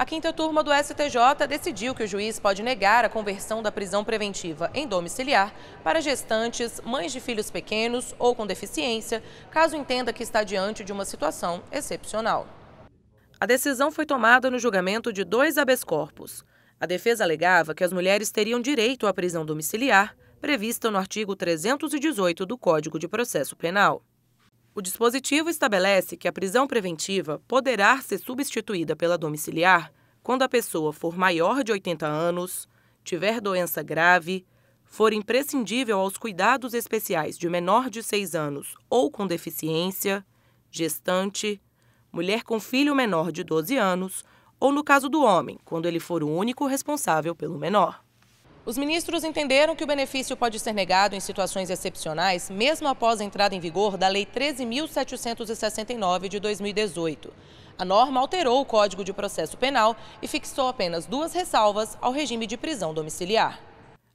A quinta turma do STJ decidiu que o juiz pode negar a conversão da prisão preventiva em domiciliar para gestantes, mães de filhos pequenos ou com deficiência, caso entenda que está diante de uma situação excepcional. A decisão foi tomada no julgamento de dois habeas corpus. A defesa alegava que as mulheres teriam direito à prisão domiciliar, prevista no artigo 318 do Código de Processo Penal. O dispositivo estabelece que a prisão preventiva poderá ser substituída pela domiciliar quando a pessoa for maior de 80 anos, tiver doença grave, for imprescindível aos cuidados especiais de menor de 6 anos ou com deficiência, gestante, mulher com filho menor de 12 anos ou, no caso do homem, quando ele for o único responsável pelo menor. Os ministros entenderam que o benefício pode ser negado em situações excepcionais, mesmo após a entrada em vigor da Lei 13.769 de 2018. A norma alterou o Código de Processo Penal e fixou apenas duas ressalvas ao regime de prisão domiciliar.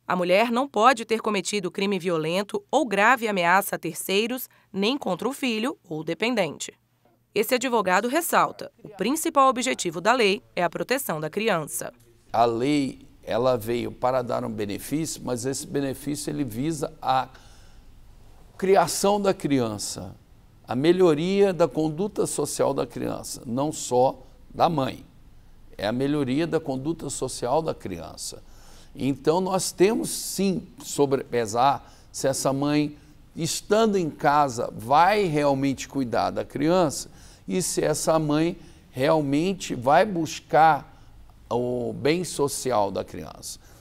A mulher não pode ter cometido crime violento ou grave ameaça a terceiros, nem contra o filho ou dependente. Esse advogado ressalta: o principal objetivo da lei é a proteção da criança. A lei ela veio para dar um benefício, mas esse benefício ele visa a criação da criança, a melhoria da conduta social da criança, não só da mãe. É a melhoria da conduta social da criança. Então nós temos sim sobrepesar se essa mãe, estando em casa, vai realmente cuidar da criança e se essa mãe realmente vai buscar o bem social da criança.